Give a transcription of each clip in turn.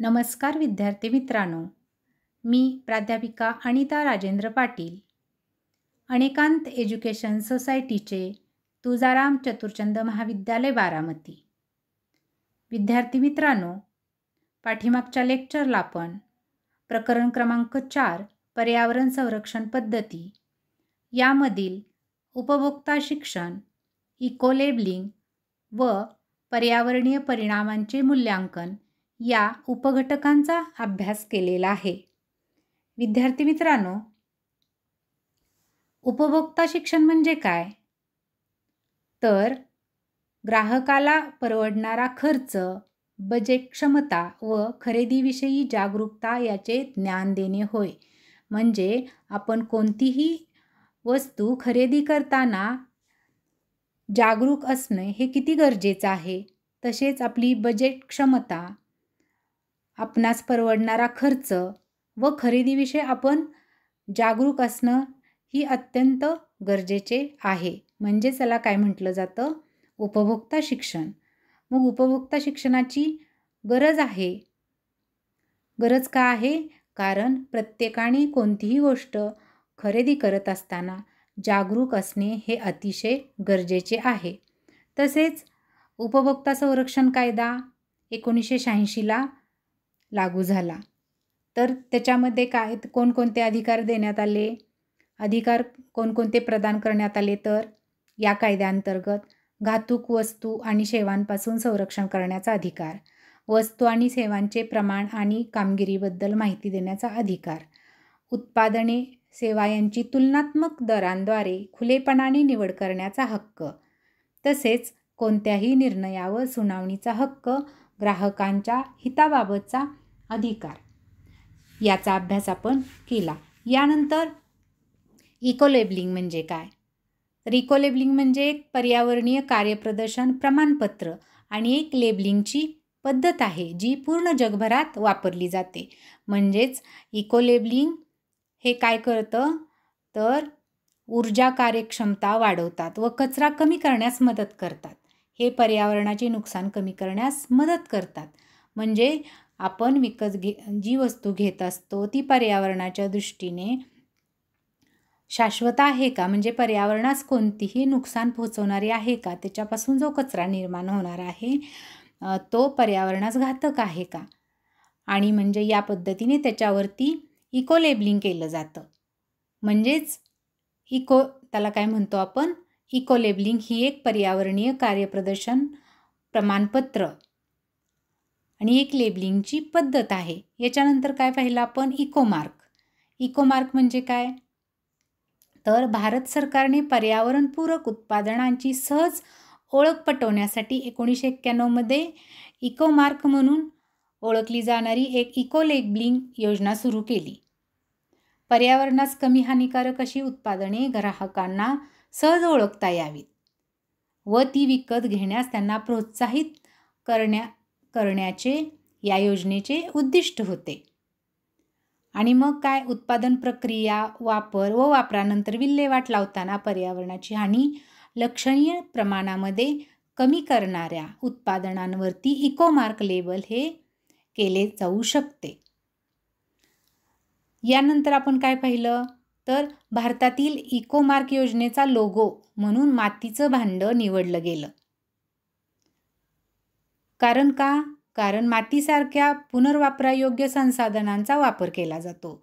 नमस्कार विद्यार्थी मित्रांनो मी प्राध्यापिका अनिता राजेंद्र पाटील अनेकांत एज्युकेशन सोसायटीचे तुजाराम चतुर्चंद महाविद्यालय बारामती विद्यार्थी मित्रांनो पाठीमागच्या लेक्चरला आपण प्रकरण क्रमांक चार पर्यावरण संरक्षण पद्धती यामधील उपभोक्ता शिक्षण इको लेबलिंग व पर्यावरणीय परिणामांचे मूल्यांकन या उपघटकांचा अभ्यास केलेला आहे विद्यार्थी मित्रांनो उपभोक्ता शिक्षण म्हणजे काय तर ग्राहकाला परवडणारा खर्च बजेट क्षमता व खरेदीविषयी जागरूकता याचे ज्ञान देणे होय म्हणजे आपण कोणतीही वस्तू खरेदी करताना जागरूक असणे हे किती गरजेचं आहे तसेच आपली बजेट क्षमता आपणास परवडणारा खर्च व खरेदीविषयी आपण जागरूक असणं ही अत्यंत गरजेचे आहे म्हणजे त्याला काय म्हटलं जातं उपभोक्ता शिक्षण मग उपभोक्ता शिक्षणाची गरज आहे गरज का आहे कारण प्रत्येकाने कोणतीही गोष्ट खरेदी करत असताना जागरूक असणे हे अतिशय गरजेचे आहे तसेच उपभोक्ता संरक्षण कायदा एकोणीसशे शहाऐंशीला लागू झाला तर त्याच्यामध्ये काय कोणकोणते अधिकार देण्यात आले अधिकार कोणकोणते प्रदान करण्यात आले तर या कायद्याअंतर्गत घातूक वस्तू आणि सेवांपासून संरक्षण करण्याचा अधिकार वस्तू आणि सेवांचे प्रमाण आणि कामगिरीबद्दल माहिती देण्याचा अधिकार उत्पादने सेवा यांची तुलनात्मक दरांद्वारे खुलेपणाने निवड करण्याचा हक्क तसेच कोणत्याही निर्णयावर सुनावणीचा हक्क ग्राहकांच्या हिताबाबतचा अधिकार याचा अभ्यास आपण केला यानंतर इकोलेबलिंग म्हणजे काय तर इकोलेबलिंग म्हणजे एक पर्यावरणीय कार्यप्रदर्शन प्रमाणपत्र आणि एक लेबलिंगची पद्धत आहे जी पूर्ण जगभरात वापरली जाते म्हणजेच इकोलेबलिंग हे काय करतं तर ऊर्जा कार्यक्षमता वाढवतात व कचरा कमी करण्यास मदत करतात हे पर्यावरणाचे नुकसान कमी करण्यास मदत करतात म्हणजे आपण विकत घे जी वस्तू घेत असतो ती पर्यावरणाच्या दृष्टीने शाश्वत आहे का म्हणजे पर्यावरणास कोणतीही नुकसान पोहोचवणारी आहे का त्याच्यापासून जो कचरा निर्माण होणार आहे तो पर्यावरणास घातक आहे का आणि म्हणजे या पद्धतीने त्याच्यावरती इको लेबलिंग केलं जातं म्हणजेच इको त्याला काय म्हणतो आपण इको लेबलिंग ही एक पर्यावरणीय कार्यप्रदर्शन प्रमाणपत्र आणि एक लेबलिंगची पद्धत आहे याच्यानंतर काय पाहिलं आपण इकोमार्क इकोमार्क म्हणजे काय तर भारत सरकारने पर्यावरणपूरक उत्पादनांची सहज ओळख पटवण्यासाठी एकोणीसशे एक्क्याण्णवमध्ये इकोमार्क म्हणून ओळखली जाणारी एक इको लेबलिंग योजना सुरू केली पर्यावरणास कमी हानिकारक अशी उत्पादने ग्राहकांना सहज ओळखता यावीत व ती विकत घेण्यास त्यांना प्रोत्साहित करण्या करण्याचे या योजनेचे उद्दिष्ट होते आणि मग काय उत्पादन प्रक्रिया वापर व वापरानंतर विल्हेवाट लावताना पर्यावरणाची हानी लक्षणीय प्रमाणामध्ये कमी करणाऱ्या उत्पादनांवरती इकोमार्क लेबल हे केले जाऊ शकते यानंतर आपण काय पाहिलं तर भारतातील इकोमार्क योजनेचा लोगो म्हणून मातीचं भांडं निवडलं गेलं कारण का कारण मातीसारख्या पुनर्वापरायोग्य संसाधनांचा वापर केला जातो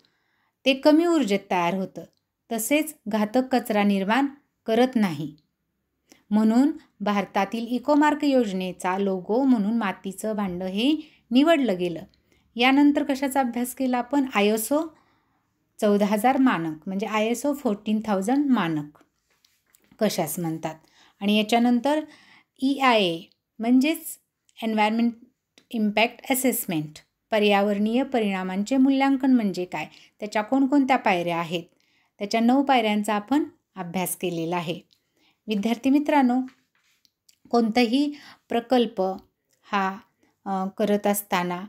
ते कमी ऊर्जेत तयार होतं तसेच घातक कचरा निर्माण करत नाही म्हणून भारतातील इकोमार्क योजनेचा लोगो म्हणून मातीचं भांडं हे निवडलं गेलं यानंतर कशाचा अभ्यास केला आपण आयोसो चौदा हजार मानक म्हणजे I S O fourteen thousand मानक कशास म्हणतात आणि याच्यानंतर ई आय ए म्हणजेच एन्व्हायरमेंट इम्पॅक्ट असेसमेंट पर्यावरणीय परिणामांचे मूल्यांकन म्हणजे काय त्याच्या कोणकोणत्या पायऱ्या आहेत त्याच्या नऊ पायऱ्यांचा आपण अभ्यास केलेला आहे विद्यार्थी मित्रांनो कोणताही प्रकल्प हा करत असताना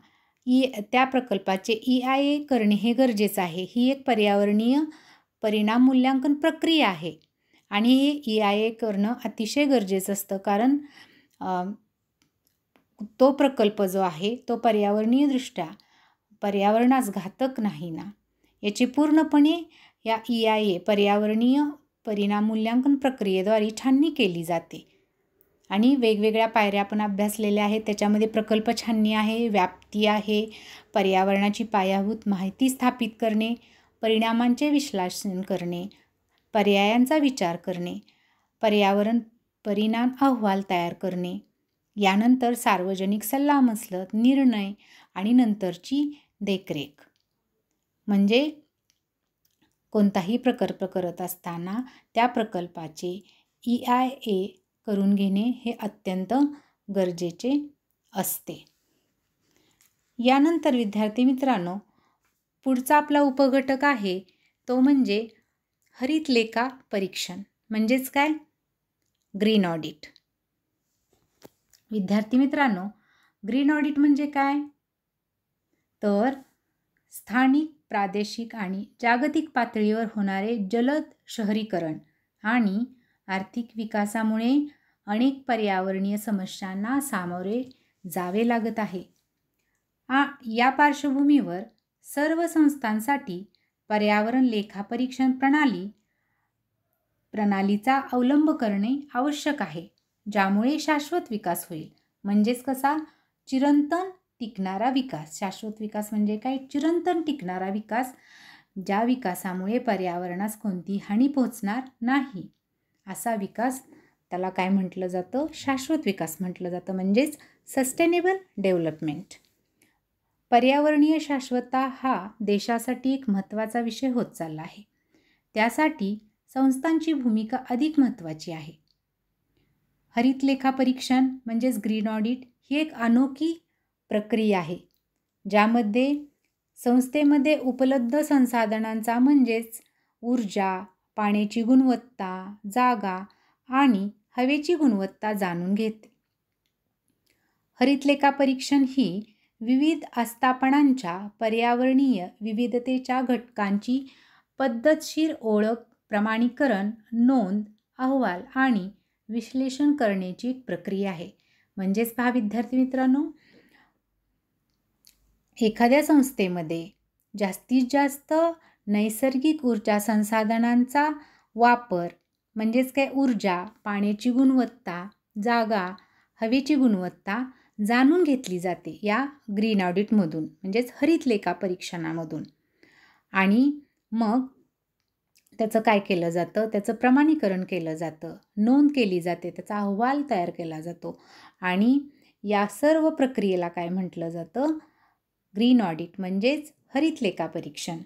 ई त्या प्रकल्पाचे ई आय ए करणे हे गरजेचं आहे ही एक पर्यावरणीय परिणाम मूल्यांकन प्रक्रिया आहे आणि हे ई आय ए करणं अतिशय गरजेचं असतं कारण तो प्रकल्प जो आहे तो पर्यावरणीयदृष्ट्या पर्यावरणास घातक नाही ना याची पूर्णपणे या ई आय ए पर्यावरणीय परिणाम मूल्यांकन प्रक्रियेद्वारे छाननी केली जाते आणि वेगवेगळ्या पायऱ्या आपण अभ्यासलेल्या आहेत त्याच्यामध्ये प्रकल्प छाननी आहे व्याप्ती आहे पर्यावरणाची पायाभूत माहिती स्थापित करणे परिणामांचे विश्लेषण करणे पर्यायांचा विचार करणे पर्यावरण परिणाम अहवाल तयार करणे यानंतर सार्वजनिक सल्लामसलत निर्णय आणि नंतरची देखरेख म्हणजे कोणताही प्रकल्प करत असताना त्या प्रकल्पाचे ई आय ए करून घेणे हे अत्यंत गरजेचे असते यानंतर विद्यार्थी मित्रांनो पुढचा आपला उपघटक आहे तो म्हणजे हरित लेखा परीक्षण म्हणजेच काय ग्रीन ऑडिट विद्यार्थी मित्रांनो ग्रीन ऑडिट म्हणजे काय तर स्थानिक प्रादेशिक आणि जागतिक पातळीवर होणारे जलद शहरीकरण आणि आर्थिक विकासामुळे अनेक पर्यावरणीय समस्यांना सामोरे जावे लागत आहे आ या पार्श्वभूमीवर सर्व संस्थांसाठी पर्यावरण लेखापरीक्षण प्रणाली प्रणालीचा अवलंब करणे आवश्यक आहे ज्यामुळे शाश्वत विकास होईल म्हणजेच कसा चिरंतन टिकणारा विकास शाश्वत विकास म्हणजे काय चिरंतन टिकणारा विकास ज्या विकासामुळे पर्यावरणास कोणती हानी पोहोचणार नाही असा विकास त्याला काय म्हटलं जातं शाश्वत विकास म्हटलं जातं म्हणजेच सस्टेनेबल डेव्हलपमेंट पर्यावरणीय शाश्वता हा देशासाठी एक महत्त्वाचा विषय होत चालला आहे त्यासाठी संस्थांची भूमिका अधिक महत्त्वाची आहे हरित लेखा परीक्षण म्हणजेच ग्रीन ऑडिट ही एक अनोखी प्रक्रिया आहे ज्यामध्ये संस्थेमध्ये उपलब्ध संसाधनांचा म्हणजेच ऊर्जा पाण्याची गुणवत्ता जागा आणि हवेची गुणवत्ता जाणून घेते हरितलेखा परीक्षण ही विविध आस्थापनांच्या पर्यावरणीय विविधतेच्या घटकांची पद्धतशीर ओळख प्रमाणीकरण नोंद अहवाल आणि विश्लेषण करण्याची एक प्रक्रिया आहे म्हणजेच पहा विद्यार्थी मित्रांनो एखाद्या संस्थेमध्ये जास्तीत जास्त नैसर्गिक ऊर्जा संसाधनांचा वापर म्हणजेच काय ऊर्जा पाण्याची गुणवत्ता जागा हवेची गुणवत्ता जाणून घेतली जाते या ग्रीन ऑडिटमधून म्हणजेच हरित लेखा परीक्षणामधून आणि मग त्याचं काय केलं जातं त्याचं प्रमाणीकरण केलं जातं नोंद केली जाते त्याचा अहवाल तयार केला जातो आणि या सर्व प्रक्रियेला काय म्हटलं जातं ग्रीन ऑडिट म्हणजेच हरित लेखा परीक्षण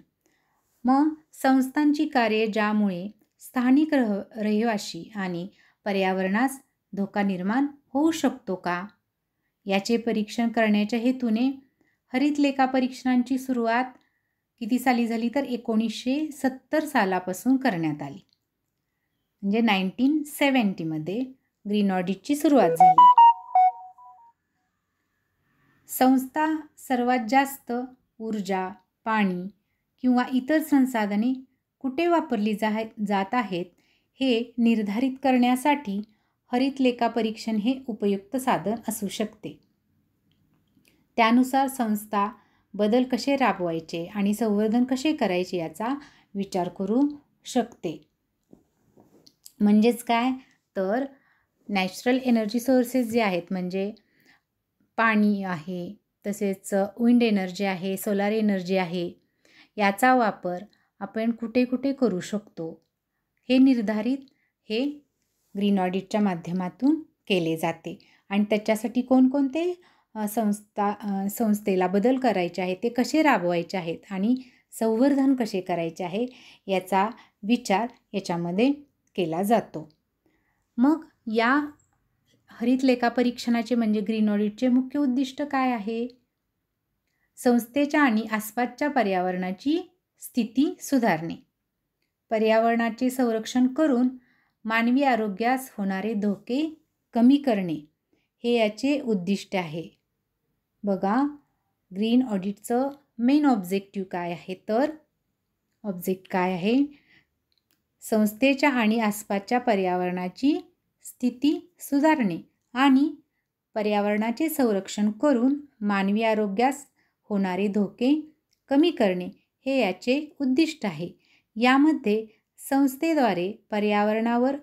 मग संस्थांची कार्ये ज्यामुळे स्थानिक रह रहिवाशी आणि पर्यावरणास धोका निर्माण होऊ शकतो का याचे परीक्षण करण्याच्या हेतूने हरित लेखा परीक्षणांची सुरुवात किती साली झाली तर एकोणीसशे सत्तर सालापासून करण्यात आली म्हणजे नाईन्टीन सेवन्टीमध्ये ग्रीन ऑडिटची सुरुवात झाली संस्था सर्वात जास्त ऊर्जा पाणी किंवा इतर संसाधने कुठे वापरली जा जात आहेत हे निर्धारित करण्यासाठी हरित लेखापरीक्षण हे उपयुक्त साधन असू शकते त्यानुसार संस्था बदल कसे राबवायचे आणि संवर्धन कसे करायचे याचा विचार करू शकते म्हणजेच काय तर नॅचरल एनर्जी सोर्सेस जे आहेत म्हणजे पाणी आहे तसेच विंड एनर्जी आहे सोलार एनर्जी आहे याचा वापर आपण कुठे कुठे करू शकतो हे निर्धारित हे ग्रीन ऑडिटच्या माध्यमातून केले जाते आणि त्याच्यासाठी कोणकोणते संस्था संस्थेला बदल करायचे आहेत ते कसे राबवायचे आहेत आणि संवर्धन कसे करायचे आहे याचा विचार याच्यामध्ये केला जातो मग या हरित लेखापरीक्षणाचे म्हणजे ग्रीन ऑडिटचे मुख्य उद्दिष्ट काय आहे संस्थेच्या आणि आसपासच्या पर्यावरणाची स्थिती सुधारणे पर्यावरणाचे संरक्षण करून मानवी आरोग्यास होणारे धोके कमी करणे हे याचे उद्दिष्ट आहे बघा ग्रीन ऑडिटचं मेन ऑब्जेक्टिव्ह काय आहे तर ऑब्जेक्ट काय आहे संस्थेच्या आणि आसपासच्या पर्यावरणाची स्थिती सुधारणे आणि पर्यावरणाचे संरक्षण करून मानवी आरोग्यास होणारे धोके कमी करणे हे याचे उद्दिष्ट आहे यामध्ये संस्थेद्वारे पर्यावरणावर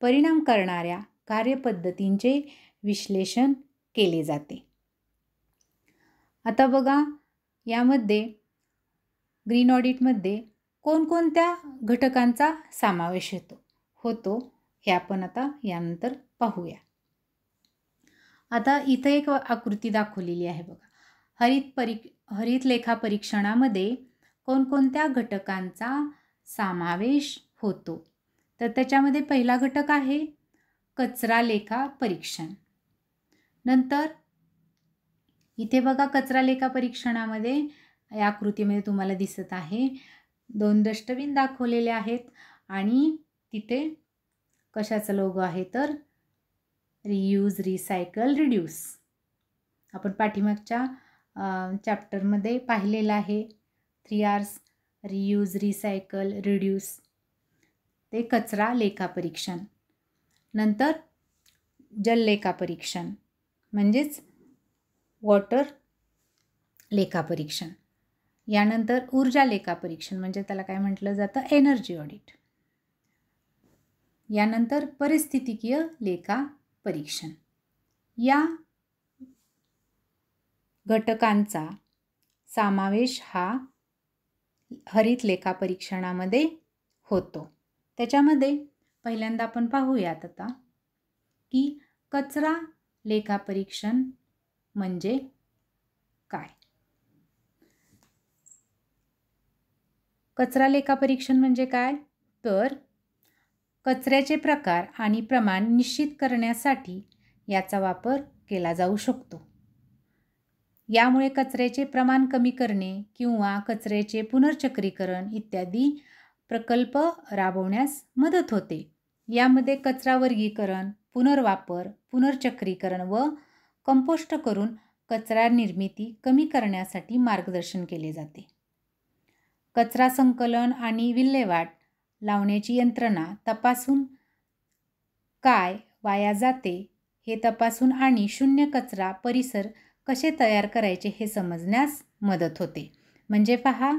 परिणाम करणाऱ्या कार्यपद्धतींचे विश्लेषण केले जाते आता बघा यामध्ये ग्रीन ऑडिटमध्ये कोणकोणत्या घटकांचा समावेश होतो होतो हे आपण आता यानंतर पाहूया आता इथं एक आकृती दाखवलेली आहे बघा हरित परी हरित लेखा परीक्षणामध्ये कोणकोणत्या घटकांचा समावेश होतो तर त्याच्यामध्ये पहिला घटक आहे कचरा लेखा परीक्षण नंतर इथे बघा कचरा लेखा परीक्षणामध्ये या आकृतीमध्ये तुम्हाला दिसत आहे दोन डस्टबिन दाखवलेले आहेत आणि तिथे कशाचं लोगो आहे तर रियूज रिसायकल रिड्यूस आपण पाठीमागच्या चॅप्टरमध्ये पाहिलेलं आहे three Rs reuse recycle reduce ते कचरा लेखापरीक्षण नंतर जललेखापरीक्षण म्हणजेच वॉटर लेखापरीक्षण यानंतर ऊर्जा लेखापरीक्षण म्हणजे त्याला काय म्हटलं जातं एनर्जी ऑडिट यानंतर परिस्थितिकीय लेखा परीक्षण या घटकांचा समावेश हा हरित लेखापरीक्षणामध्ये होतो त्याच्यामध्ये पहिल्यांदा आपण पाहूयात आता की कचरा लेखापरीक्षण म्हणजे काय कचरा लेखापरीक्षण म्हणजे काय तर कचऱ्याचे प्रकार आणि प्रमाण निश्चित करण्यासाठी याचा वापर केला जाऊ शकतो यामुळे कचऱ्याचे प्रमाण कमी करणे किंवा कचऱ्याचे पुनर्चक्रीकरण इत्यादी प्रकल्प राबवण्यास मदत होते यामध्ये कचरा वर्गीकरण पुनर्वापर पुनर्चक्रीकरण व कंपोस्ट करून कचरा निर्मिती कमी करण्यासाठी मार्गदर्शन केले जाते कचरा संकलन आणि विल्हेवाट लावण्याची यंत्रणा तपासून काय वाया जाते हे तपासून आणि शून्य कचरा परिसर कसे तयार करायचे हे समजण्यास मदत होते म्हणजे पहा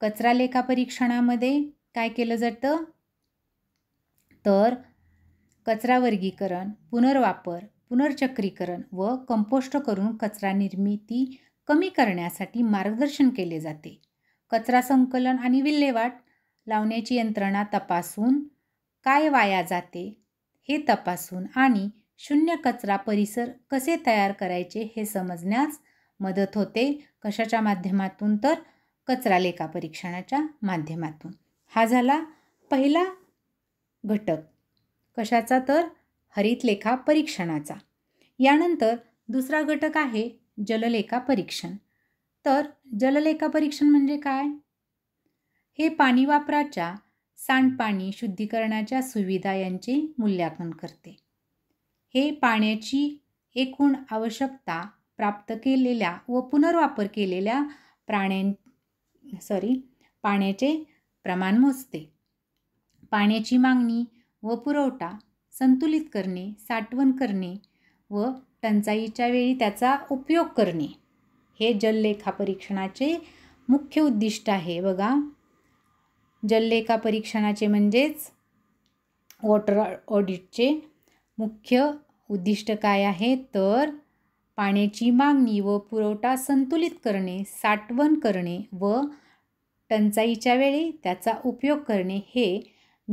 कचरा लेखा परीक्षणामध्ये काय केलं जातं तर कचरा वर्गीकरण पुनर्वापर पुनर्चक्रीकरण व कंपोस्ट करून कचरा निर्मिती कमी करण्यासाठी मार्गदर्शन केले जाते कचरा संकलन आणि विल्हेवाट लावण्याची यंत्रणा तपासून काय वाया जाते हे तपासून आणि शून्य कचरा परिसर कसे तयार करायचे हे समजण्यास मदत होते कशाच्या माध्यमातून तर कचरा लेखा परीक्षणाच्या माध्यमातून हा झाला पहिला घटक कशाचा तर हरित लेखा परीक्षणाचा यानंतर दुसरा घटक आहे जललेखा परीक्षण तर जललेखा परीक्षण म्हणजे काय हे पाणी वापराच्या सांडपाणी शुद्धीकरणाच्या सुविधा यांचे मूल्यांकन करते हे पाण्याची एकूण आवश्यकता प्राप्त केलेल्या व पुनर्वापर केलेल्या प्राण्यां सॉरी पाण्याचे प्रमाण मोजते पाण्याची मागणी व पुरवठा संतुलित करणे साठवण करणे व टंचाईच्या वेळी त्याचा उपयोग करणे हे जललेखा परीक्षणाचे मुख्य उद्दिष्ट आहे बघा जललेखा परीक्षणाचे म्हणजेच वॉटर ऑडिटचे मुख्य उद्दिष्ट काय आहे तर पाण्याची मागणी व पुरवठा संतुलित करणे साठवण करणे व टंचाईच्या वेळी त्याचा उपयोग करणे हे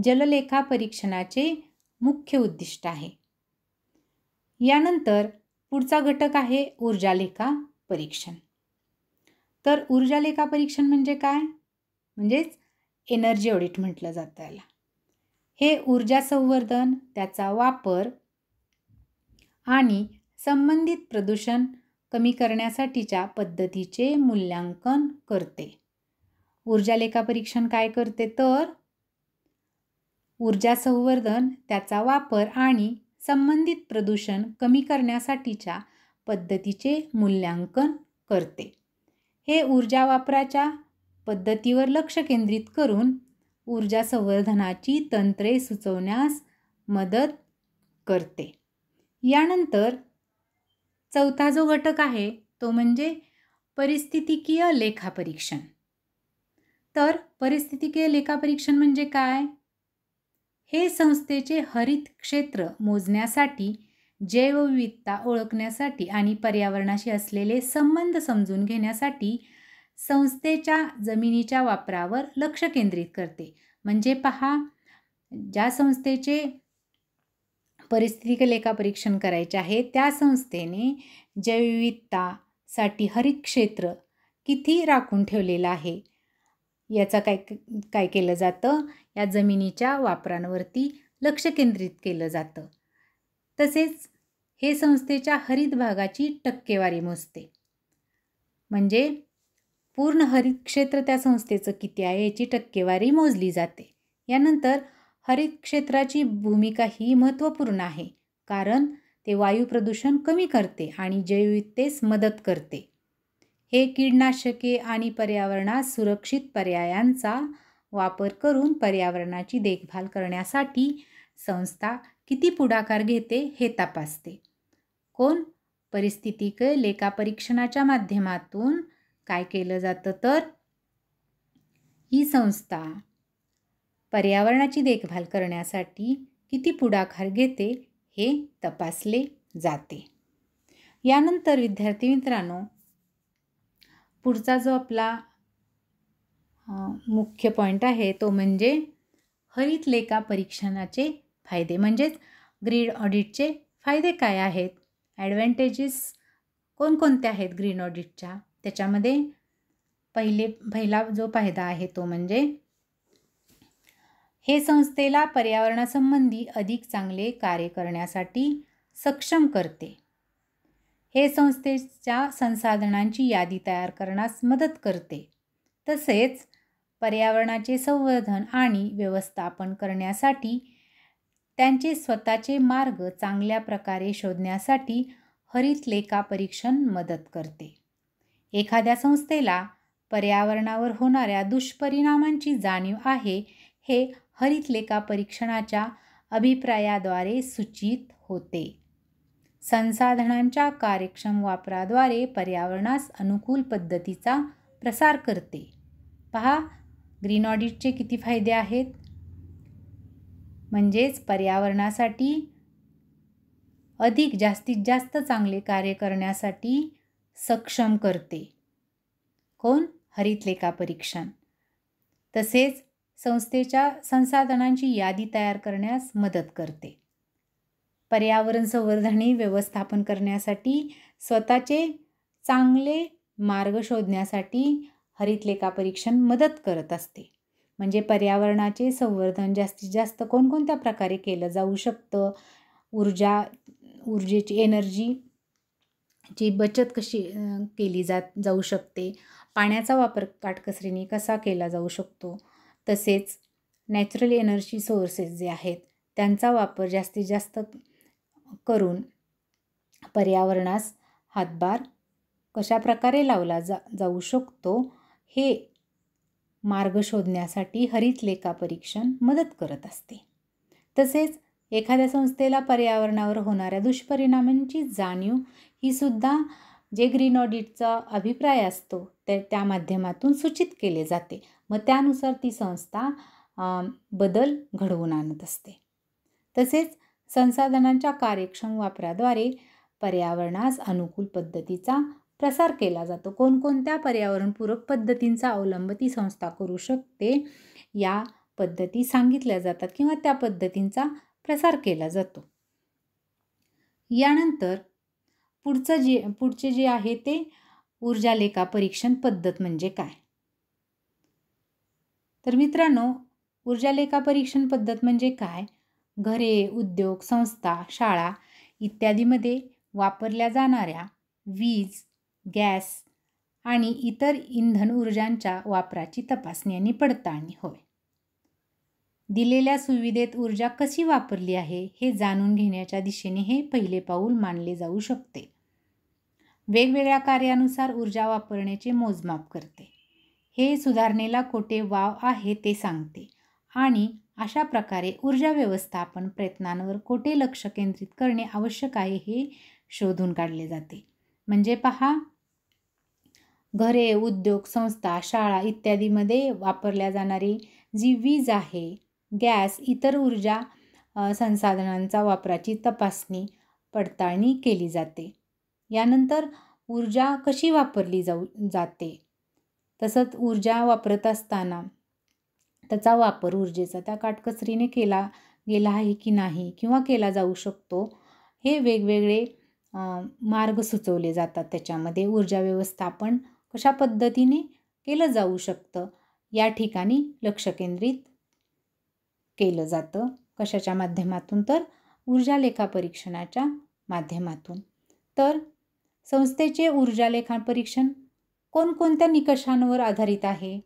जललेखा परीक्षणाचे मुख्य उद्दिष्ट आहे यानंतर पुढचा घटक आहे ऊर्जालेखा परीक्षण तर ऊर्जालेखा परीक्षण म्हणजे काय म्हणजेच एनर्जी ऑडिट म्हटलं जातं याला हे ऊर्जा संवर्धन त्याचा वापर आणि संबंधित प्रदूषण कमी करण्यासाठीच्या पद्धतीचे मूल्यांकन करते ऊर्जा लेखापरीक्षण काय करते तर ऊर्जा संवर्धन त्याचा वापर आणि संबंधित प्रदूषण कमी करण्यासाठीच्या पद्धतीचे मूल्यांकन करते हे ऊर्जा वापराच्या पद्धतीवर लक्ष केंद्रित करून ऊर्जा संवर्धनाची तंत्रे सुचवण्यास मदत करते यानंतर चौथा जो घटक आहे तो म्हणजे परिस्थितिकीय लेखापरीक्षण तर परिस्थितिकीय लेखापरीक्षण म्हणजे काय हे संस्थेचे हरित क्षेत्र मोजण्यासाठी जैवविविधता ओळखण्यासाठी आणि पर्यावरणाशी असलेले संबंध समजून घेण्यासाठी संस्थेच्या जमिनीच्या वापरावर लक्ष केंद्रित करते म्हणजे पहा ज्या संस्थेचे परिस्थितिक लेखापरीक्षण करायचे आहे त्या संस्थेने जैवविविधतासाठी हरित क्षेत्र किती राखून ठेवलेलं आहे याचा काय काय केलं जातं या जमिनीच्या वापरांवरती लक्ष केंद्रित केलं जातं तसेच हे संस्थेच्या हरित भागाची टक्केवारी मोजते म्हणजे पूर्ण हरित क्षेत्र त्या संस्थेचं किती आहे याची टक्केवारी मोजली जाते यानंतर हरित क्षेत्राची भूमिका ही महत्त्वपूर्ण आहे कारण ते वायू प्रदूषण कमी करते आणि जैविकतेस मदत करते हे कीडनाशके आणि पर्यावरणास सुरक्षित पर्यायांचा वापर करून पर्यावरणाची देखभाल करण्यासाठी संस्था किती पुढाकार घेते हे तपासते कोण परिस्थितीक लेखापरीक्षणाच्या माध्यमातून काय केलं जातं तर ही संस्था पर्यावरणाची देखभाल करण्यासाठी किती पुढाकार घेते हे तपासले जाते यानंतर विद्यार्थी मित्रांनो पुढचा जो आपला मुख्य पॉईंट आहे तो म्हणजे हरित लेखा परीक्षणाचे फायदे म्हणजेच ग्रीड ऑडिटचे फायदे काय आहेत ॲडव्हान्टेजेस कोणकोणते आहेत ग्रीन ऑडिटच्या त्याच्यामध्ये पहिले पहिला जो फायदा आहे तो म्हणजे हे संस्थेला पर्यावरणासंबंधी अधिक चांगले कार्य करण्यासाठी सक्षम करते हे संस्थेच्या संसाधनांची यादी तयार करण्यास मदत करते तसेच पर्यावरणाचे संवर्धन आणि व्यवस्थापन करण्यासाठी त्यांचे स्वतःचे मार्ग चांगल्या प्रकारे शोधण्यासाठी हरित लेखा परीक्षण मदत करते एखाद्या संस्थेला पर्यावरणावर होणाऱ्या दुष्परिणामांची जाणीव आहे हे हरितलेखा परीक्षणाच्या अभिप्रायाद्वारे सूचित होते संसाधनांच्या कार्यक्षम वापराद्वारे पर्यावरणास अनुकूल पद्धतीचा प्रसार करते पहा ग्रीन ऑडिटचे किती फायदे आहेत म्हणजेच पर्यावरणासाठी अधिक जास्तीत जास्त चांगले कार्य करण्यासाठी सक्षम करते कोण हरितलेखा परीक्षण तसेच संस्थेच्या संसाधनांची यादी तयार करण्यास मदत करते पर्यावरण संवर्धने व्यवस्थापन करण्यासाठी स्वतःचे चांगले मार्ग शोधण्यासाठी हरितलेखा परीक्षण मदत करत असते म्हणजे पर्यावरणाचे संवर्धन जास्तीत जास्त कोणकोणत्या प्रकारे केलं जाऊ शकतं ऊर्जा ऊर्जेची एनर्जी ची बचत कशी केली जात जाऊ शकते पाण्याचा वापर काटकसरीने कसा केला जाऊ शकतो तसेच नॅचरल एनर्जी सोर्सेस जे आहेत त्यांचा वापर जास्तीत जास्त करून पर्यावरणास हातभार कशाप्रकारे लावला जा जाऊ शकतो हे मार्ग शोधण्यासाठी हरित लेखा परीक्षण मदत करत असते तसेच एखाद्या संस्थेला पर्यावरणावर होणाऱ्या दुष्परिणामांची जाणीव ही सुद्धा जे ग्रीन ऑडिटचा अभिप्राय असतो ते त्या माध्यमातून सूचित केले जाते मग त्यानुसार ती संस्था बदल घडवून आणत असते तसेच संसाधनांच्या कार्यक्षम वापराद्वारे पर्यावरणास अनुकूल पद्धतीचा प्रसार केला जातो कोणकोणत्या पर्यावरणपूरक पद्धतींचा अवलंब ती संस्था करू शकते या पद्धती सांगितल्या जातात किंवा त्या पद्धतींचा प्रसार केला जातो यानंतर पुढचं जे पुढचे जे आहे ते ऊर्जा लेखा परीक्षण पद्धत म्हणजे काय तर मित्रांनो ऊर्जा लेखा परीक्षण पद्धत म्हणजे काय घरे उद्योग संस्था शाळा इत्यादीमध्ये वापरल्या जाणाऱ्या वीज गॅस आणि इतर इंधन ऊर्जांच्या वापराची तपासणी आणि पडताळणी होय दिलेल्या सुविधेत ऊर्जा कशी वापरली आहे हे जाणून घेण्याच्या दिशेने हे पहिले पाऊल मानले जाऊ शकते वेगवेगळ्या कार्यानुसार ऊर्जा वापरण्याचे मोजमाप करते हे सुधारणेला कोठे वाव आहे ते सांगते आणि अशा प्रकारे ऊर्जा व्यवस्थापन प्रयत्नांवर कोठे लक्ष केंद्रित करणे आवश्यक आहे हे शोधून काढले जाते म्हणजे पहा घरे उद्योग संस्था शाळा इत्यादीमध्ये वापरल्या जाणारी जी वीज आहे गॅस इतर ऊर्जा संसाधनांचा वापराची तपासणी पडताळणी केली जाते यानंतर ऊर्जा कशी वापरली जाऊ जाते तसंच ऊर्जा वापरत असताना त्याचा वापर ऊर्जेचा त्या काटकसरीने केला गेला आहे की नाही किंवा केला जाऊ शकतो हे वेगवेगळे मार्ग सुचवले जातात त्याच्यामध्ये ऊर्जा व्यवस्थापन कशा पद्धतीने केलं जाऊ शकतं या ठिकाणी लक्ष केंद्रित केलं जातं कशाच्या माध्यमातून तर ऊर्जा लेखापरीक्षणाच्या माध्यमातून तर संस्थेचे ऊर्जा लेखा परीक्षण कोणकोणत्या निकषांवर आधारित आहे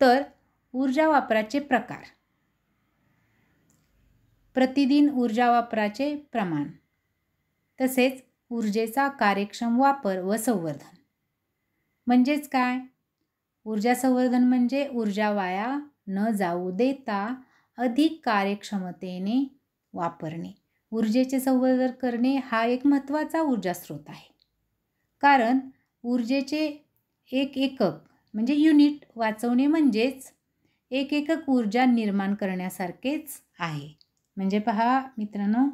तर ऊर्जा वापराचे प्रकार प्रतिदिन ऊर्जा वापराचे प्रमाण तसेच ऊर्जेचा कार्यक्षम वापर व संवर्धन म्हणजेच काय ऊर्जा संवर्धन म्हणजे ऊर्जा वाया न जाऊ देता अधिक कार्यक्षमतेने वापरणे ऊर्जेचे संवर्धन करणे हा एक महत्त्वाचा ऊर्जा स्रोत आहे कारण ऊर्जेचे एक एकक म्हणजे युनिट वाचवणे म्हणजेच एक एकक ऊर्जा निर्माण करण्यासारखेच आहे म्हणजे पहा मित्रांनो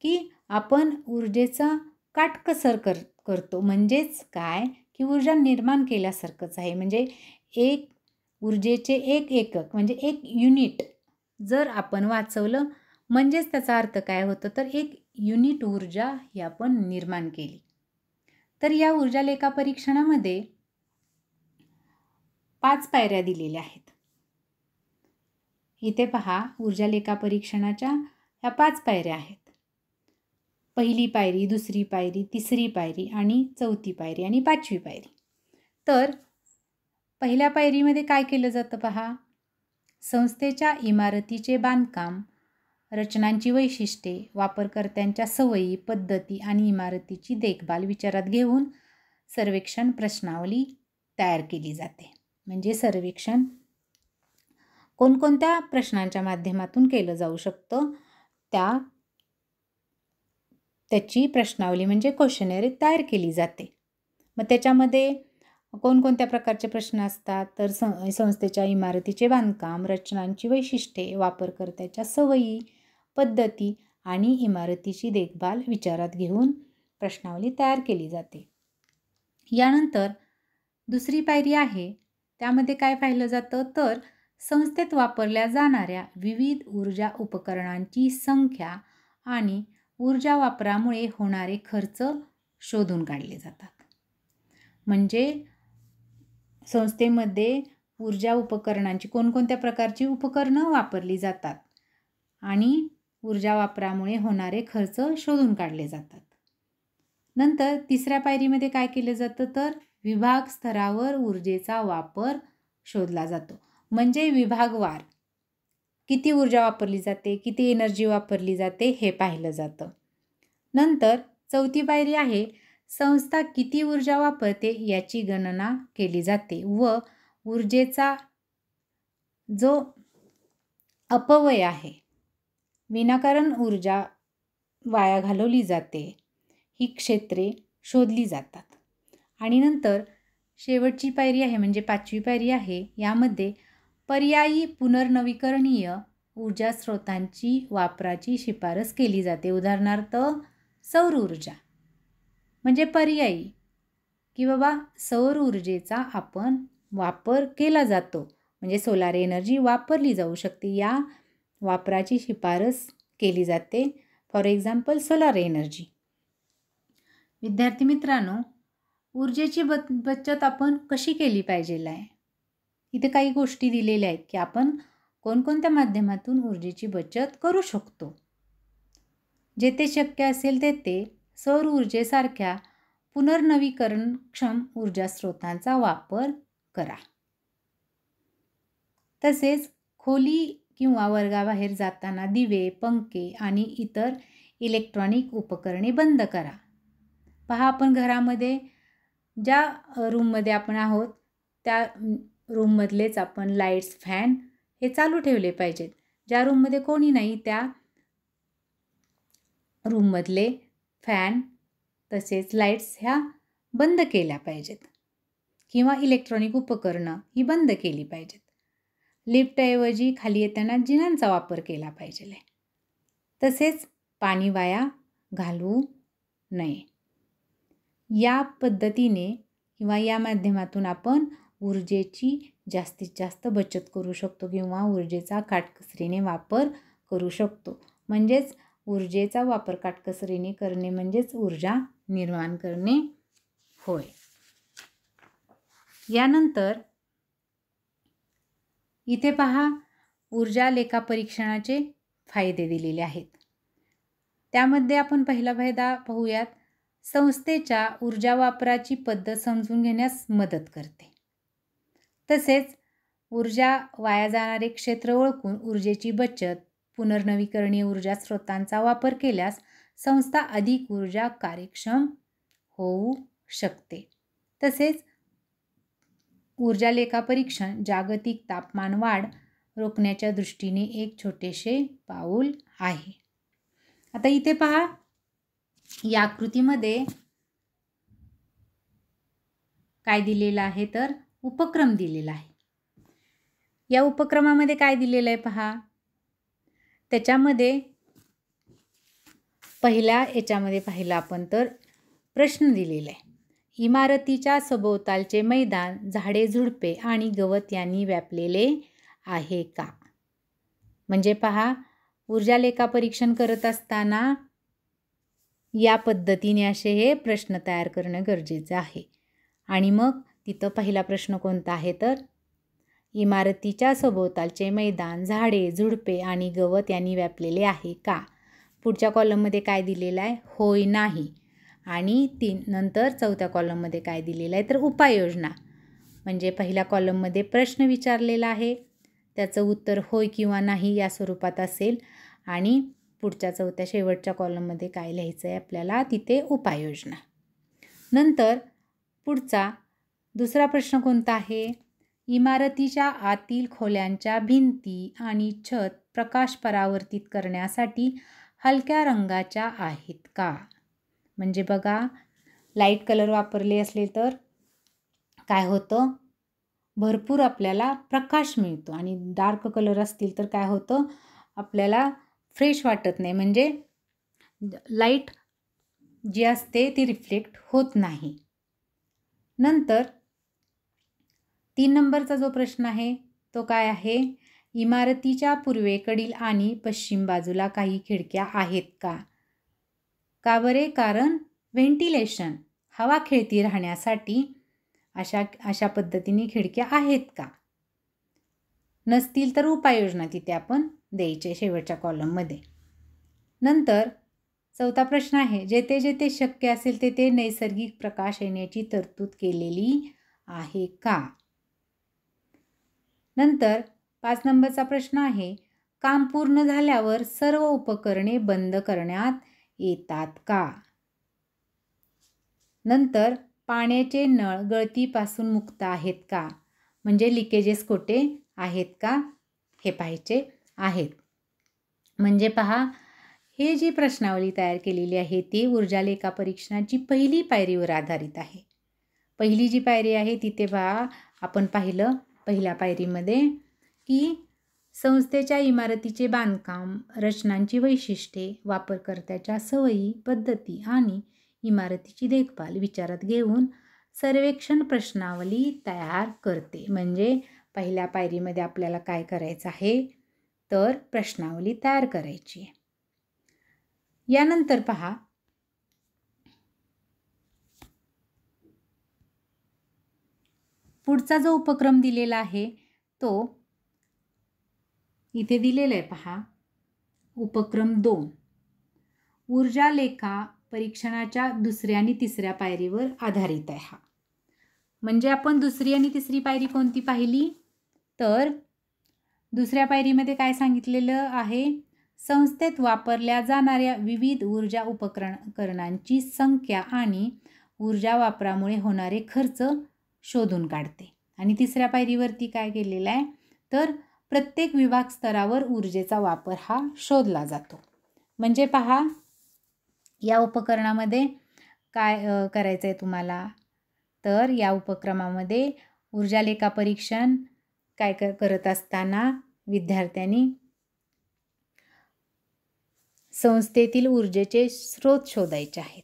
की आपण ऊर्जेचा काटकसर कर करतो म्हणजेच काय की ऊर्जा निर्माण केल्यासारखंच आहे म्हणजे एक ऊर्जेचे एक एकक म्हणजे एक युनिट जर आपण वाचवलं म्हणजेच त्याचा अर्थ काय होतं तर एक युनिट ऊर्जा ही आपण निर्माण केली तर या ऊर्जा लेखा परीक्षणामध्ये पाच पायऱ्या दिलेल्या आहेत इथे पहा ऊर्जा लेखा परीक्षणाच्या ह्या पाच पायऱ्या आहेत पहिली पायरी दुसरी पायरी तिसरी पायरी आणि चौथी पायरी आणि पाचवी पायरी तर पहिल्या पायरीमध्ये काय केलं जातं पहा संस्थेच्या इमारतीचे बांधकाम रचनांची वैशिष्ट्ये वापरकर्त्यांच्या सवयी पद्धती आणि इमारतीची देखभाल विचारात घेऊन सर्वेक्षण प्रश्नावली तयार केली जाते म्हणजे सर्वेक्षण कोणकोणत्या प्रश्नांच्या माध्यमातून केलं जाऊ शकतं त्या त्याची प्रश्नावली म्हणजे क्वेश्चनरी तयार केली जाते मग त्याच्यामध्ये कोणकोणत्या प्रकारचे प्रश्न असतात तर संस्थेच्या इमारतीचे बांधकाम रचनांची वैशिष्ट्ये वापरकर्त्याच्या सवयी पद्धती आणि इमारतीची देखभाल विचारात घेऊन प्रश्नावली तयार केली जाते यानंतर दुसरी पायरी आहे त्यामध्ये काय पाहिलं जातं तर संस्थेत वापरल्या जाणाऱ्या विविध ऊर्जा उपकरणांची संख्या आणि ऊर्जा वापरामुळे होणारे खर्च शोधून काढले जातात म्हणजे संस्थेमध्ये ऊर्जा उपकरणांची कोणकोणत्या प्रकारची उपकरणं वापरली जातात आणि ऊर्जा वापरामुळे होणारे खर्च शोधून काढले जातात नंतर तिसऱ्या पायरीमध्ये काय केलं जातं तर विभाग स्तरावर ऊर्जेचा वापर शोधला जातो म्हणजे विभागवार किती ऊर्जा वापरली जाते किती एनर्जी वापरली जाते हे पाहिलं जातं नंतर चौथी पायरी आहे संस्था किती ऊर्जा वापरते याची गणना केली जाते व ऊर्जेचा जो अपवय आहे विनाकारण ऊर्जा वाया घालवली जाते ही क्षेत्रे शोधली जातात आणि नंतर शेवटची पायरी आहे म्हणजे पाचवी पायरी आहे यामध्ये पर्यायी पुनर्नवीकरणीय ऊर्जा स्रोतांची वापराची शिफारस केली जाते उदाहरणार्थ सौर ऊर्जा म्हणजे पर्यायी की बाबा सौर ऊर्जेचा आपण वापर केला जातो म्हणजे सोलार एनर्जी वापरली जाऊ शकते या वापराची शिफारस केली जाते फॉर एक्झाम्पल सोलार एनर्जी विद्यार्थी मित्रांनो ऊर्जेची बच बचत आपण कशी केली पाहिजे आहे इथे काही गोष्टी दिलेल्या आहेत की आपण कोणकोणत्या माध्यमातून ऊर्जेची बचत करू शकतो जेथे शक्य असेल तेथे ते सौर ऊर्जेसारख्या पुनर्नवीकरणक्षम ऊर्जा स्रोतांचा वापर करा तसेच खोली किंवा वर्गाबाहेर जाताना दिवे पंखे आणि इतर इलेक्ट्रॉनिक उपकरणे बंद करा पहा आपण घरामध्ये ज्या रूममध्ये आपण आहोत त्या रूममधलेच आपण लाईट्स फॅन हे चालू ठेवले पाहिजेत ज्या रूममध्ये कोणी नाही त्या रूममधले फॅन तसेच लाईट्स ह्या बंद केल्या पाहिजेत किंवा इलेक्ट्रॉनिक उपकरणं ही बंद केली पाहिजेत लिफ्टऐवजी खाली येताना जिनांचा वापर केला पाहिजे तसेच पाणी वाया घालवू नये या पद्धतीने किंवा या माध्यमातून आपण ऊर्जेची जास्तीत जास्त बचत करू शकतो किंवा ऊर्जेचा काटकसरीने वापर करू शकतो म्हणजेच ऊर्जेचा वापर काटकसरीने करणे म्हणजेच ऊर्जा निर्माण करणे होय यानंतर इथे पहा ऊर्जा लेखापरीक्षणाचे फायदे दिलेले आहेत त्यामध्ये आपण पहिला फायदा पाहूयात संस्थेच्या ऊर्जा वापराची पद्धत समजून घेण्यास मदत करते तसेच ऊर्जा वाया जाणारे क्षेत्र ओळखून ऊर्जेची बचत पुनर्नवीकरणीय ऊर्जा स्रोतांचा वापर केल्यास संस्था अधिक ऊर्जा कार्यक्षम होऊ शकते तसेच ऊर्जा लेखापरीक्षण जागतिक तापमान वाढ रोखण्याच्या दृष्टीने एक छोटेसे पाऊल आहे आता इथे पहा या आकृतीमध्ये काय दिलेलं आहे तर उपक्रम दिलेला आहे या उपक्रमामध्ये काय दिलेलं आहे पहा त्याच्यामध्ये पहिल्या याच्यामध्ये पाहिलं आपण तर प्रश्न दिलेला आहे इमारतीच्या सभोवतालचे मैदान झाडे झुडपे आणि गवत यांनी व्यापलेले आहे का म्हणजे पहा ऊर्जा लेखा परीक्षण करत असताना या पद्धतीने असे हे प्रश्न तयार करणं गरजेचं आहे आणि मग तिथं पहिला प्रश्न कोणता आहे तर इमारतीच्या सभोवतालचे मैदान झाडे झुडपे आणि गवत यांनी व्यापलेले आहे का पुढच्या कॉलममध्ये काय दिलेलं आहे होय नाही आणि तीन नंतर चौथ्या कॉलममध्ये काय दिलेलं आहे तर उपाययोजना म्हणजे पहिल्या कॉलममध्ये प्रश्न विचारलेला आहे त्याचं उत्तर होय किंवा नाही या स्वरूपात असेल आणि पुढच्या चौथ्या शेवटच्या कॉलममध्ये काय लिहायचं आहे आपल्याला तिथे उपाययोजना नंतर पुढचा दुसरा प्रश्न कोणता आहे इमारतीच्या आतील खोल्यांच्या भिंती आणि छत प्रकाश परावर्तित करण्यासाठी हलक्या रंगाच्या आहेत का म्हणजे बघा लाईट कलर वापरले असले तर काय होतं भरपूर आपल्याला प्रकाश मिळतो आणि डार्क कलर असतील तर काय होतं आपल्याला फ्रेश वाटत नाही म्हणजे लाईट जी असते ती रिफ्लेक्ट होत नाही नंतर तीन नंबरचा जो प्रश्न आहे तो काय आहे इमारतीच्या पूर्वेकडील आणि पश्चिम बाजूला काही खिडक्या आहेत का का बरे कारण व्हेंटिलेशन हवा खेळती राहण्यासाठी अशा अशा पद्धतीने खिडक्या आहेत का नसतील तर उपाययोजना तिथे आपण द्यायचे शेवटच्या कॉलममध्ये नंतर चौथा प्रश्न आहे जेथे जेथे शक्य असेल तेथे नैसर्गिक प्रकाश येण्याची तरतूद केलेली आहे का नंतर पाच नंबरचा प्रश्न आहे काम पूर्ण झाल्यावर सर्व उपकरणे बंद करण्यात येतात का नंतर पाण्याचे नळ गळतीपासून मुक्त आहेत का म्हणजे लिकेजेस कोठे आहेत का हे पाहायचे आहेत म्हणजे पहा हे जी प्रश्नावली तयार केलेली आहे ती ऊर्जा लेखा परीक्षणाची पहिली पायरीवर आधारित आहे पहिली जी पायरी आहे तिथे पहा आपण पाहिलं पहिल्या पायरीमध्ये की संस्थेच्या इमारतीचे बांधकाम रचनांची वैशिष्ट्ये वापरकर्त्याच्या सवयी पद्धती आणि इमारतीची देखभाल विचारात घेऊन सर्वेक्षण प्रश्नावली तयार करते म्हणजे पहिल्या पायरीमध्ये आपल्याला काय करायचं आहे तर प्रश्नावली तयार करायची यानंतर पहा पुढचा जो उपक्रम दिलेला आहे तो इथे दिलेला आहे पहा उपक्रम दोन ऊर्जा लेखा परीक्षणाच्या दुसऱ्या आणि तिसऱ्या पायरीवर आधारित आहे हा म्हणजे आपण दुसरी आणि तिसरी पायरी कोणती पाहिली तर दुसऱ्या पायरीमध्ये काय सांगितलेलं आहे संस्थेत वापरल्या जाणाऱ्या विविध ऊर्जा उपकरण करणांची संख्या आणि ऊर्जा वापरामुळे होणारे खर्च शोधून काढते आणि तिसऱ्या पायरीवरती काय केलेलं आहे तर प्रत्येक विभाग स्तरावर ऊर्जेचा वापर हा शोधला जातो म्हणजे पहा या उपकरणामध्ये काय करायचं आहे तुम्हाला तर या उपक्रमामध्ये ऊर्जा लेखा परीक्षण काय कर करत असताना विद्यार्थ्यांनी संस्थेतील ऊर्जेचे स्रोत शोधायचे आहेत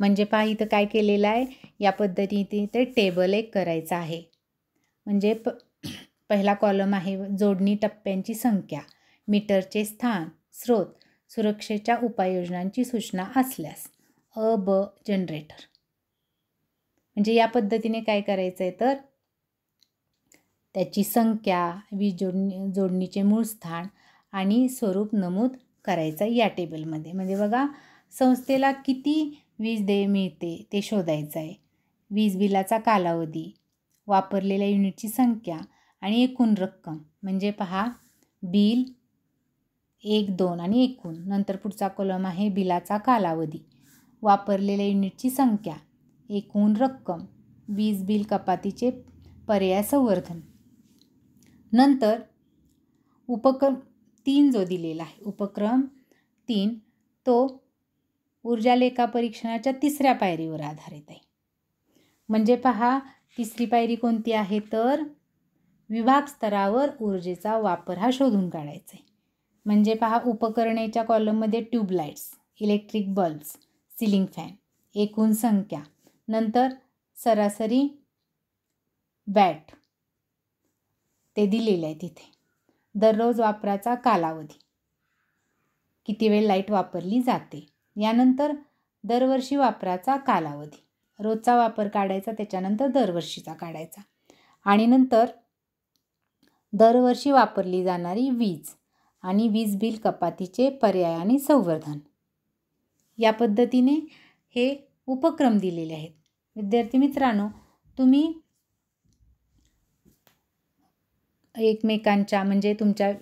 म्हणजे पहा इथं काय केलेलं आहे या पद्धतीने इथे टेबल एक करायचं आहे म्हणजे प पहिला कॉलम आहे जोडणी टप्प्यांची संख्या मीटरचे स्थान स्रोत सुरक्षेच्या उपाययोजनांची सूचना असल्यास अ ब जनरेटर म्हणजे या पद्धतीने काय करायचं आहे तर त्याची संख्या वीज जोडणी जोडणीचे मूळ स्थान आणि स्वरूप नमूद करायचं या टेबलमध्ये म्हणजे बघा संस्थेला किती वीज देय मिळते ते शोधायचं आहे वीज बिलाचा कालावधी वापरलेल्या युनिटची संख्या आणि एकूण रक्कम म्हणजे पहा बिल एक दोन आणि एकूण नंतर पुढचा कलम आहे बिलाचा कालावधी वापरलेल्या युनिटची संख्या एकूण रक्कम वीज बिल कपातीचे पर्याय संवर्धन नंतर उपक्रम तीन जो दिलेला आहे उपक्रम तीन तो ऊर्जा लेखा परीक्षणाच्या तिसऱ्या पायरीवर आधारित आहे म्हणजे पहा तिसरी पायरी कोणती आहे तर विभाग स्तरावर ऊर्जेचा वापर हा शोधून काढायचा आहे म्हणजे पहा उपकरणेच्या कॉलममध्ये tubelights electric bulbs ceiling fan एकूण संख्या नंतर सरासरी बॅट ते दिलेलं आहे तिथे दररोज वापराचा कालावधी किती वेळ लाईट वापरली जाते यानंतर दरवर्षी वापराचा कालावधी रोजचा वापर काढायचा त्याच्यानंतर दरवर्षीचा काढायचा आणि नंतर दरवर्षी वापरली जाणारी वीज आणि वीज बिल कपातीचे पर्याय आणि संवर्धन या पद्धतीने हे उपक्रम दिलेले आहेत विद्यार्थी मित्रांनो तुम्ही एकमेकांच्या म्हणजे तुमच्या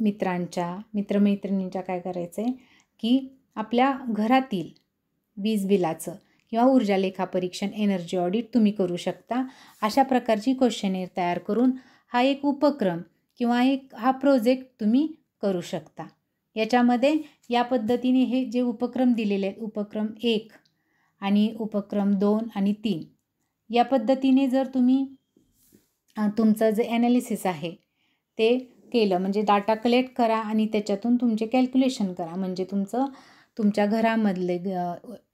मित्रांच्या मित्रमैत्रिणींच्या काय करायचं आहे की आपल्या घरातील वीज बिलाचं किंवा ऊर्जा लेखापरीक्षण एनर्जी ऑडिट तुम्ही करू शकता अशा प्रकारची क्वेश्चनेर तयार करून हा एक उपक्रम किंवा एक हा प्रोजेक्ट तुम्ही करू शकता याच्यामध्ये या पद्धतीने हे जे उपक्रम दिलेले आहेत उपक्रम एक आणि उपक्रम दोन आणि तीन या पद्धतीने जर तुम्ही तुमचं जे ॲनालिसिस आहे ते केलं म्हणजे डाटा कलेक्ट करा आणि त्याच्यातून तुमचे कॅल्क्युलेशन करा म्हणजे तुमचं तुमच्या घरामधले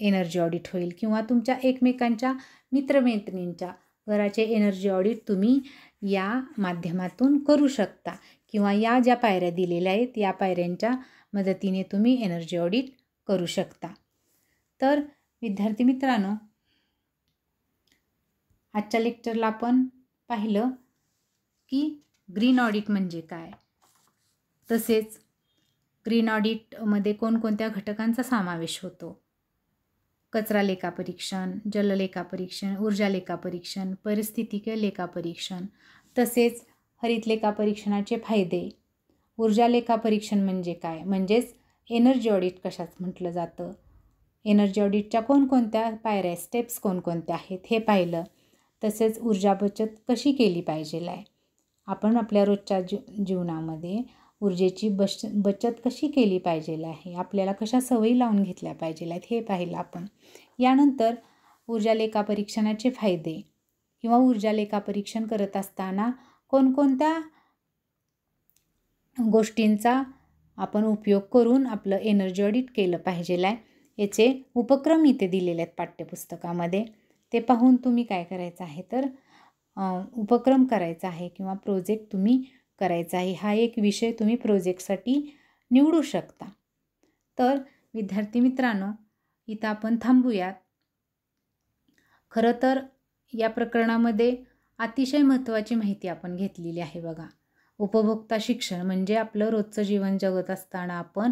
एनर्जी ऑडिट होईल किंवा तुमच्या एकमेकांच्या मित्रमैत्रिणींच्या घराचे एनर्जी ऑडिट तुम्ही या माध्यमातून करू शकता किंवा या ज्या पायऱ्या दिलेल्या आहेत या पायऱ्यांच्या मदतीने तुम्ही एनर्जी ऑडिट करू शकता तर विद्यार्थी मित्रांनो आजच्या लेक्चरला आपण पाहिलं की ग्रीन ऑडिट म्हणजे काय तसेच ग्रीन ऑडिटमध्ये कोणकोणत्या घटकांचा समावेश होतो कचरा लेखापरीक्षण परीक्षण ऊर्जा लेखा लेखापरीक्षण परिस्थितिकीय परीक्षण तसेच हरित परीक्षणाचे फायदे ऊर्जा लेखा परीक्षण म्हणजे काय म्हणजेच एनर्जी ऑडिट कशाच म्हटलं जातं एनर्जी ऑडिटच्या कोणकोणत्या पायऱ्या स्टेप्स कोणकोणत्या आहेत हे पाहिलं तसेच ऊर्जा बचत कशी केली पाहिजे आहे आपण आपल्या रोजच्या जी जीवनामध्ये ऊर्जेची बच बचत कशी केली पाहिजेल आहे आपल्याला कशा सवयी लावून घेतल्या पाहिजे आहेत हे पाहिलं आपण यानंतर ऊर्जा लेखापरीक्षणाचे फायदे किंवा ऊर्जा लेखापरीक्षण करत असताना कोणकोणत्या गोष्टींचा आपण उपयोग करून आपलं एनर्जी ऑडिट केलं पाहिजेल आहे याचे उपक्रम इथे दिलेले आहेत पाठ्यपुस्तकामध्ये ते पाहून तुम्ही काय करायचं आहे तर उपक्रम करायचा आहे किंवा प्रोजेक्ट तुम्ही करायचा आहे हा एक विषय तुम्ही प्रोजेक्टसाठी निवडू शकता तर विद्यार्थी मित्रांनो इथं आपण थांबूयात खरं तर या प्रकरणामध्ये अतिशय महत्त्वाची माहिती आपण घेतलेली आहे बघा उपभोक्ता शिक्षण म्हणजे आपलं रोजचं जीवन जगत असताना आपण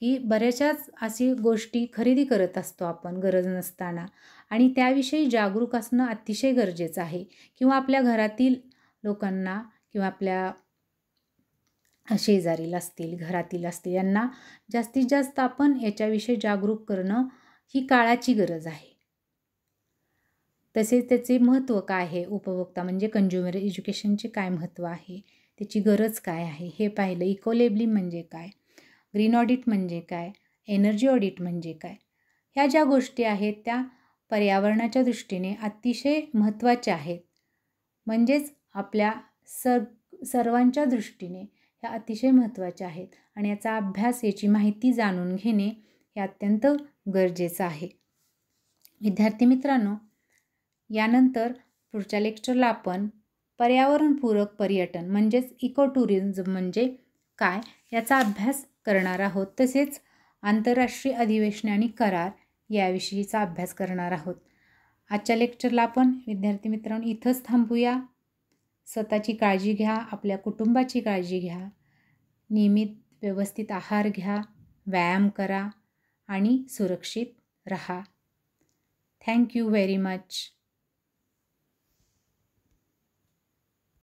की बऱ्याचशाच अशी गोष्टी खरेदी करत असतो आपण गरज नसताना आणि त्याविषयी जागरूक असणं अतिशय गरजेचं आहे किंवा आपल्या घरातील लोकांना किंवा आपल्या शेजारील असतील घरातील असतील यांना जास्तीत जास्त आपण याच्याविषयी जागरूक करणं ही काळाची गरज आहे तसेच त्याचे महत्त्व काय आहे उपभोक्ता म्हणजे कंज्युमर एज्युकेशनचे काय महत्त्व आहे त्याची गरज काय आहे हे पाहिलं इकोलेबली म्हणजे काय ग्रीन ऑडिट म्हणजे काय एनर्जी ऑडिट म्हणजे काय ह्या ज्या गोष्टी आहेत त्या पर्यावरणाच्या दृष्टीने अतिशय महत्त्वाच्या आहेत म्हणजेच आपल्या सर सर्वांच्या दृष्टीने ह्या अतिशय महत्त्वाच्या आहेत आणि याचा अभ्यास याची माहिती जाणून घेणे हे अत्यंत गरजेचं आहे विद्यार्थी मित्रांनो यानंतर पुढच्या लेक्चरला आपण पर्यावरणपूरक पर्यटन म्हणजेच इको टुरिझम म्हणजे काय याचा अभ्यास करणार आहोत तसेच आंतरराष्ट्रीय अधिवेशने आणि करार याविषयीचा अभ्यास करणार आहोत आजच्या लेक्चरला आपण विद्यार्थी मित्रांनो इथंच थांबूया स्वतःची काळजी घ्या आपल्या कुटुंबाची काळजी घ्या नियमित व्यवस्थित आहार घ्या व्यायाम करा आणि सुरक्षित रहा थँक यू व्हेरी मच